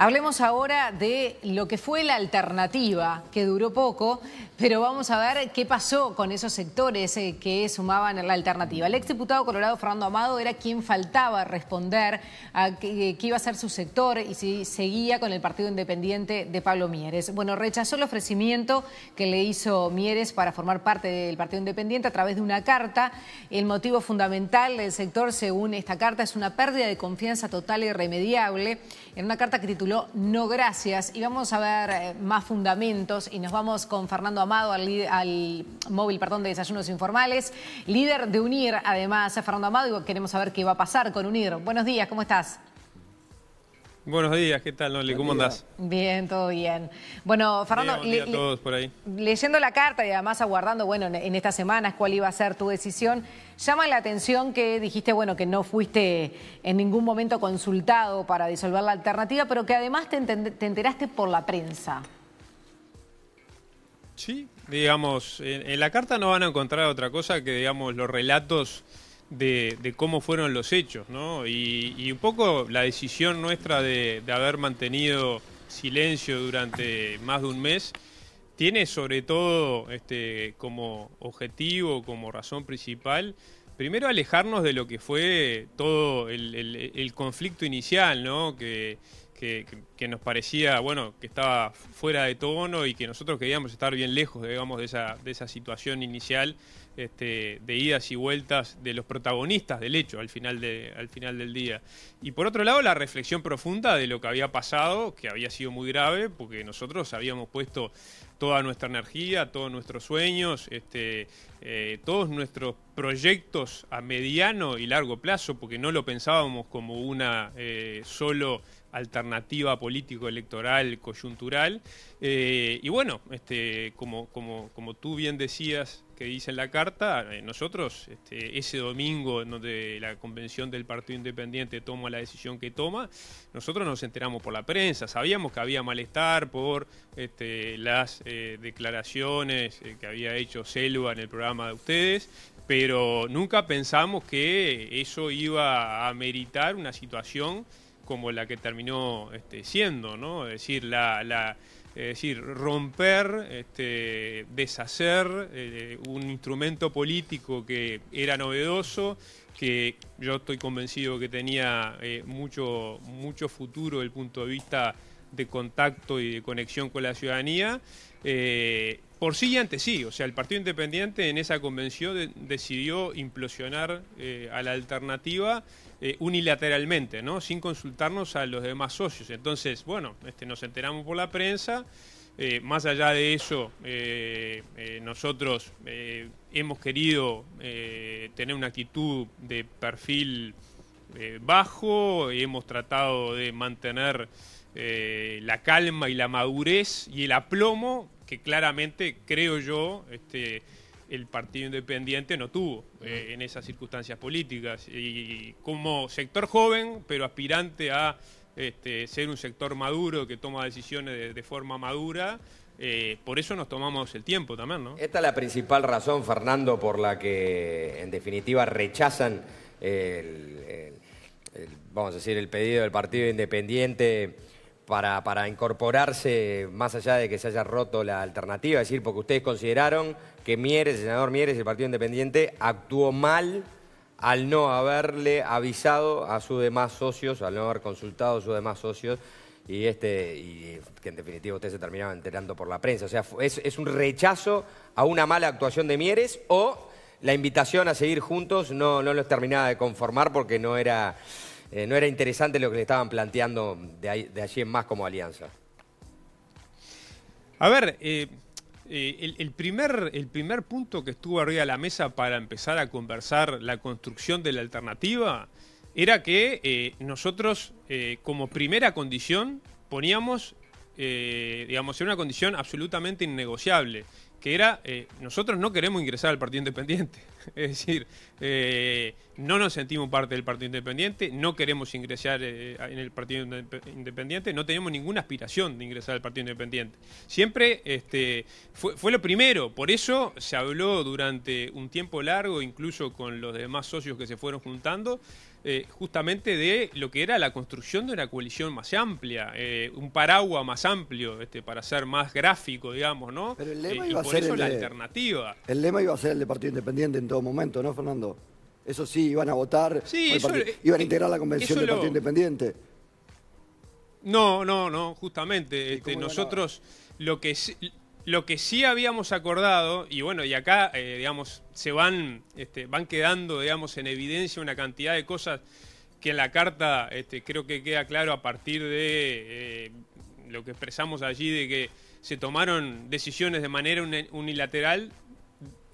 Hablemos ahora de lo que fue la alternativa, que duró poco, pero vamos a ver qué pasó con esos sectores eh, que sumaban a la alternativa. El exdiputado colorado Fernando Amado era quien faltaba responder a eh, qué iba a ser su sector y si seguía con el Partido Independiente de Pablo Mieres. Bueno, rechazó el ofrecimiento que le hizo Mieres para formar parte del Partido Independiente a través de una carta. El motivo fundamental del sector, según esta carta, es una pérdida de confianza total e irremediable. En una carta que tituló no Gracias y vamos a ver eh, más fundamentos y nos vamos con Fernando Amado al, móvil perdón, de Desayunos Informales, líder de UNIR además, Fernando Amado, y queremos saber qué va a pasar con UNIR. Buenos días, ¿cómo estás? Buenos días, ¿qué tal, Noli? ¿Cómo andás? Bien, todo bien. Bueno, Fernando, leyendo la carta y además aguardando, bueno, en, estas semanas cuál iba a ser tu decisión, llama la atención que dijiste, bueno, que no fuiste en ningún momento consultado para disolver la alternativa, pero que además te, enteraste por la prensa. Sí, digamos, en la carta no van a encontrar otra cosa que, digamos, los relatos de, cómo fueron los hechos, ¿no? Y, un poco la decisión nuestra de, haber mantenido silencio durante más de un mes tiene sobre todo este, como objetivo, como razón principal, primero alejarnos de lo que fue todo el, el conflicto inicial, ¿no? Que que, nos parecía, bueno, que estaba fuera de tono y que nosotros queríamos estar bien lejos, digamos, de esa, de esa situación inicial este, de idas y vueltas de los protagonistas del hecho al final, al final del día. Y por otro lado, la reflexión profunda de lo que había pasado, que había sido muy grave, porque nosotros habíamos puesto toda nuestra energía, todos nuestros sueños, este, eh, todos nuestros proyectos a mediano y largo plazo, porque no lo pensábamos como una eh, solo alternativa político-electoral coyuntural. Eh, y bueno, este, como, como, como tú bien decías que dice en la carta, eh, nosotros este, ese domingo en donde la convención del Partido Independiente toma la decisión que toma, nosotros nos enteramos por la prensa, sabíamos que había malestar por este, las eh, declaraciones que había hecho Selva en el programa de ustedes, pero nunca pensamos que eso iba a meritar una situación como la que terminó este, siendo, Es decir, la, decir, romper, este, deshacer eh, un instrumento político que era novedoso, que yo estoy convencido que tenía eh, mucho, mucho futuro desde el punto de vista de contacto y de conexión con la ciudadanía. Eh, por sí y sí, o sea, el Partido Independiente en esa convención decidió implosionar eh, a la alternativa eh, unilateralmente, ¿no? Sin consultarnos a los demás socios. Entonces, bueno, este, nos enteramos por la prensa. más allá de eso, nosotros hemos querido tener una actitud de perfil eh, bajo, hemos tratado de mantener eh, la calma y la madurez y el aplomo que claramente, creo yo, este, el Partido Independiente no tuvo eh, en esas circunstancias políticas. Y, como sector joven, pero aspirante a este, ser un sector maduro que toma decisiones de, forma madura, por eso nos tomamos el tiempo también, ¿no? Esta es la principal razón, Fernando, por la que en definitiva rechazan el, vamos a decir, el pedido del Partido Independiente para, para, incorporarse, más allá de que se haya roto la alternativa, es decir, porque ustedes consideraron que Mieres, el senador Mieres, el Partido Independiente, actuó mal al no haberle avisado a sus demás socios, al no haber consultado a sus demás socios, y este y que en definitiva ustedes se terminaba enterando por la prensa. O sea, es, un rechazo a una mala actuación de Mieres o la invitación a seguir juntos no, no los terminaba de conformar porque no era eh, no era interesante lo que le estaban planteando de, allí en más como alianza. A ver, eh, eh, el, primer, el primer punto que estuvo arriba de la mesa para empezar a conversar la construcción de la alternativa era que nosotros como primera condición poníamos, digamos, en una condición absolutamente innegociable, que era nosotros no queremos ingresar al Partido Independiente. Es decir, eh, no nos sentimos parte del Partido Independiente, no queremos ingresar eh, en el Partido Independiente, no tenemos ninguna aspiración de ingresar al Partido Independiente. Siempre este, fue, lo primero, por eso se habló durante un tiempo largo, incluso con los demás socios que se fueron juntando, eh, justamente de lo que era la construcción de una coalición más amplia, un paraguas más amplio, este, para ser más gráfico, digamos, ¿no? Pero el lema iba a ser la alternativa. El lema iba a ser el de Partido Independiente entonces momento, ¿no, Fernando? Eso sí, iban a votar, iban a integrar la convención del Partido Independiente. No, no, no, justamente. Este, nosotros lo que, lo que sí habíamos acordado, y bueno, y acá, eh, digamos, se van, este, van quedando, digamos, en evidencia una cantidad de cosas que en la carta este, creo que queda claro a partir de eh, lo que expresamos allí, de que se tomaron decisiones de manera unilateral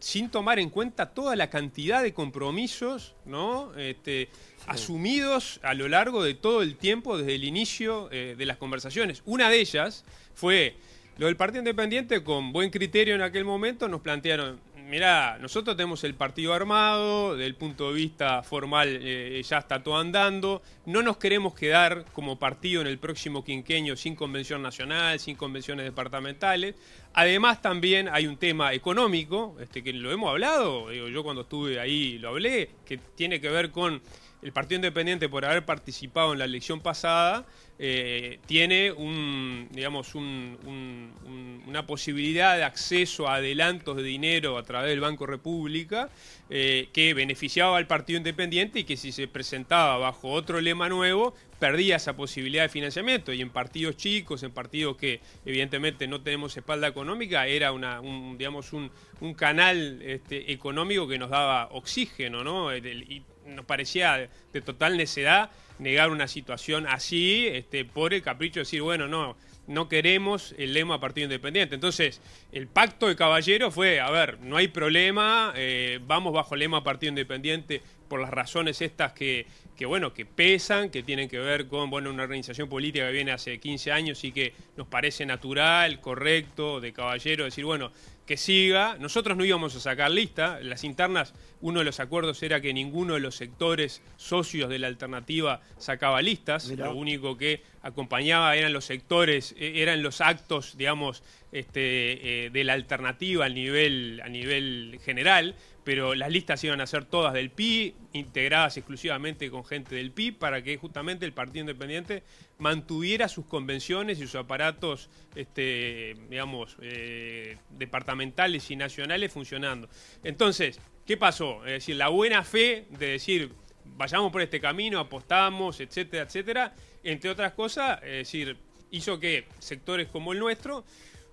sin tomar en cuenta toda la cantidad de compromisos ¿no? Este, asumidos a lo largo de todo el tiempo, desde el inicio eh, de las conversaciones. Una de ellas fue lo del Partido Independiente, con buen criterio en aquel momento, nos plantearon mirá, nosotros tenemos el partido armado, del punto de vista formal eh, ya está todo andando, no nos queremos quedar como partido en el próximo quinquenio sin convención nacional, sin convenciones departamentales. Además también hay un tema económico, este, que lo hemos hablado, yo cuando estuve ahí lo hablé, que tiene que ver con el Partido Independiente por haber participado en la elección pasada, eh, tiene un, digamos, una posibilidad de acceso a adelantos de dinero a través del Banco República eh, que beneficiaba al Partido Independiente y que si se presentaba bajo otro lema nuevo, perdía esa posibilidad de financiamiento. Y en partidos chicos, en partidos que evidentemente no tenemos espalda económica, era un, digamos, un, canal este, económico que nos daba oxígeno, ¿no? Y nos parecía de total necedad negar una situación así este, por el capricho de decir, bueno, no, no queremos el lema Partido Independiente. Entonces, el pacto de Caballero fue, a ver, no hay problema, eh, vamos bajo el lema Partido Independiente por las razones estas que, que, bueno, que pesan, que tienen que ver con, bueno, una organización política que viene hace 15 años y que nos parece natural, correcto, de caballero, decir, bueno, que siga. Nosotros no íbamos a sacar lista. Las internas, uno de los acuerdos era que ninguno de los sectores socios de la alternativa sacaba listas. Lo único que acompañaba eran los sectores, e, eran los actos, digamos, este, eh, de la alternativa a nivel, a nivel general. Pero las listas iban a ser todas del PI, integradas exclusivamente con gente del PI, para que justamente el Partido Independiente mantuviera sus convenciones y sus aparatos, este, digamos, eh, departamentales y nacionales funcionando. Entonces, ¿qué pasó? Es decir, la buena fe de decir, vayamos por este camino, apostamos, etcétera, etcétera, entre otras cosas, es decir, hizo que sectores como el nuestro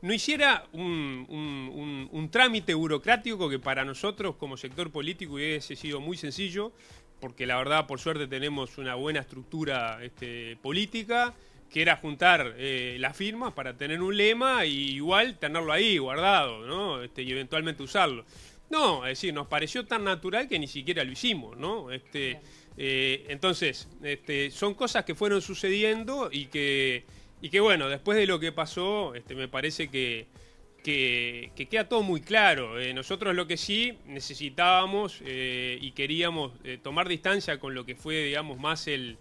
no hiciera un, un, trámite burocrático que para nosotros como sector político hubiese sido muy sencillo, porque la verdad, por suerte, tenemos una buena estructura este, política, que era juntar eh, las firmas para tener un lema y igual tenerlo ahí guardado, ¿no? Este, y eventualmente usarlo. No, es decir, nos pareció tan natural que ni siquiera lo hicimos, ¿no? Este, eh, entonces, este, son cosas que fueron sucediendo y que, y que, bueno, después de lo que pasó, este, me parece que que, queda todo muy claro. Eh. nosotros lo que sí necesitábamos eh, y queríamos eh, tomar distancia con lo que fue, digamos, más el,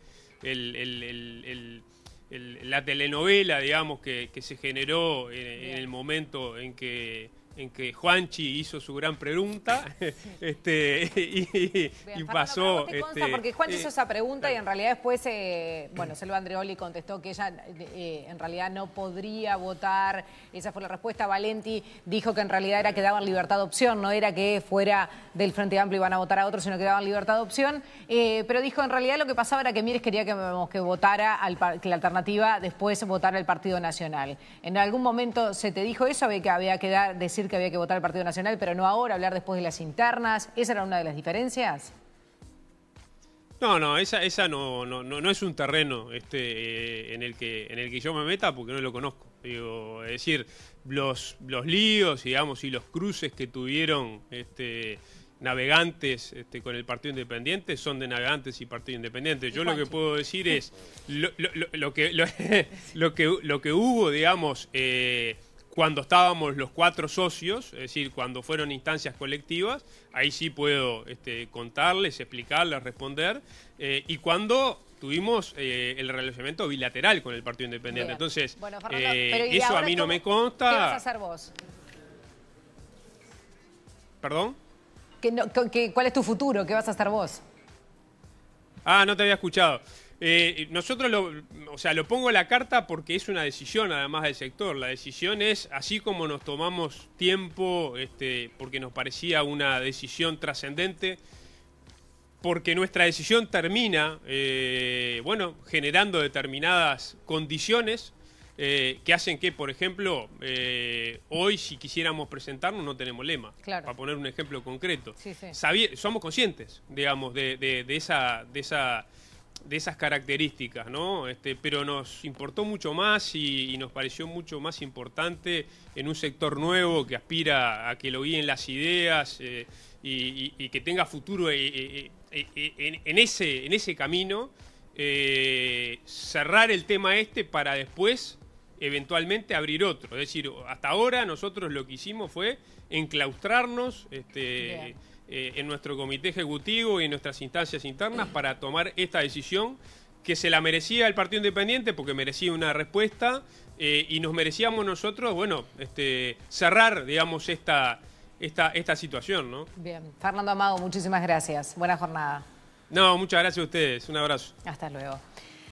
la telenovela, digamos, que, se generó en el momento en que en que Juanchi hizo su gran pregunta este, y, pasó... Este, porque Juanchi eh, hizo esa pregunta y en realidad después, eh, bueno, Selva Andreoli contestó que ella eh, en realidad no podría votar, esa fue la respuesta, Valenti dijo que en realidad era que daban libertad de opción, no era que fuera del Frente Amplio iban a votar a otro sino que daban libertad de opción, pero dijo en realidad lo que pasaba era que Mires quería que, votara, que la alternativa después votara el Partido Nacional. ¿En algún momento se te dijo eso, que había que dar, decir que había que votar al Partido Nacional, pero no ahora, hablar después de las internas. ¿Esa era una de las diferencias? No, no, esa, no, no, es un terreno este, eh, en, el que, en el que yo me meta porque no lo conozco. Digo, es decir, los, los líos, digamos, y los cruces que tuvieron este, navegantes este, con el Partido Independiente son de navegantes y Partido Independiente. Yo lo que puedo decir es lo, que, lo, que, lo que hubo, digamos, eh, cuando estábamos los cuatro socios, es decir, cuando fueron instancias colectivas, ahí sí puedo este, contarles, explicarles, responder, eh, y cuando tuvimos eh, el relacionamiento bilateral con el Partido Independiente. Entonces, eh, eso a mí no me consta. ¿Qué vas a hacer vos? ¿Perdón? ¿Cuál es tu futuro? ¿Qué vas a hacer vos? Ah, no te había escuchado. Eh, nosotros lo, o sea, lo pongo a la carta porque es una decisión además del sector. La decisión es, así como nos tomamos tiempo, este, porque nos parecía una decisión trascendente, porque nuestra decisión termina, eh, bueno, generando determinadas condiciones eh, que hacen que, por ejemplo, hoy si quisiéramos presentarnos no tenemos lema, para poner un ejemplo concreto. somos conscientes, digamos, de, de esa... De esa de esas características, ¿no? Este, pero nos importó mucho más y, nos pareció mucho más importante en un sector nuevo que aspira a que lo guíen las ideas eh, y, que tenga futuro eh, eh, en, ese, en ese camino, cerrar el tema este para después eventualmente abrir otro. Es decir, hasta ahora nosotros lo que hicimos fue enclaustrarnos este, eh, en nuestro comité ejecutivo y en nuestras instancias internas para tomar esta decisión que se la merecía el Partido Independiente porque merecía una respuesta eh, y nos merecíamos nosotros, bueno, este, cerrar, digamos, esta, esta, esta situación, ¿no? Bien. Fernando Amado, muchísimas gracias. Buena jornada. No, muchas gracias a ustedes. Un abrazo. Hasta luego.